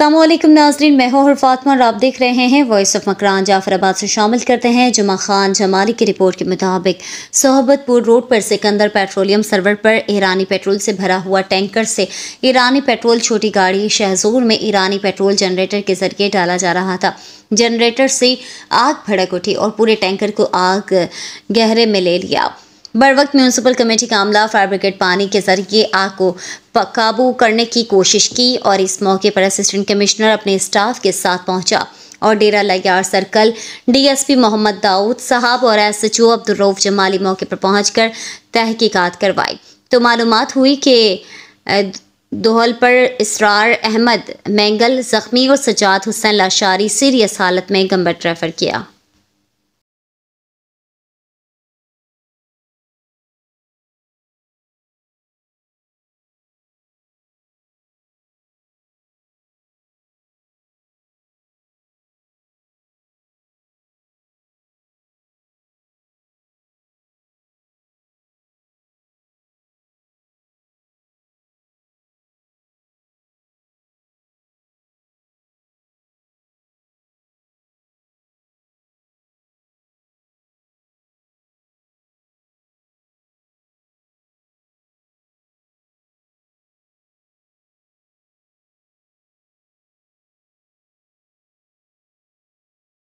अल्लाम नाजरीन मैं और फातमा और आप देख रहे हैं वॉइस ऑफ मकरान जाफराबाद से शामिल करते हैं जुमा खान जमाली की रिपोर्ट के मुताबिक सोहबतपुर रोड पर सिकंदर पेट्रोलियम सर्वर पर ईरानी पेट्रोल से भरा हुआ टैंकर से ईरानी पेट्रोल छोटी गाड़ी शहजूर में ईरानी पेट्रोल जनरेटर के जरिए डाला जा रहा था जनरेटर से आग भड़क उठी और पूरे टैंकर को आग गहरे में ले लिया बर वक्त म्यूनसिपल कमेटी का अमला फायर ब्रिगेड पानी के जरिए आग को काबू करने की कोशिश की और इस मौके पर असिस्टेंट कमिश्नर अपने स्टाफ के साथ पहुंचा और डेरा लग्यार सर्कल डीएसपी मोहम्मद दाऊद साहब और एसएचओ अब्दुल रऊफ जमाली मौके पर पहुंचकर तहकीकात करवाई तो मालूम हुई कि दोहल पर इसरार अहमद मैंगल ज़ख्मी और सजाद हुसैन लाशारी सीरियस हालत में गंबर रेफर किया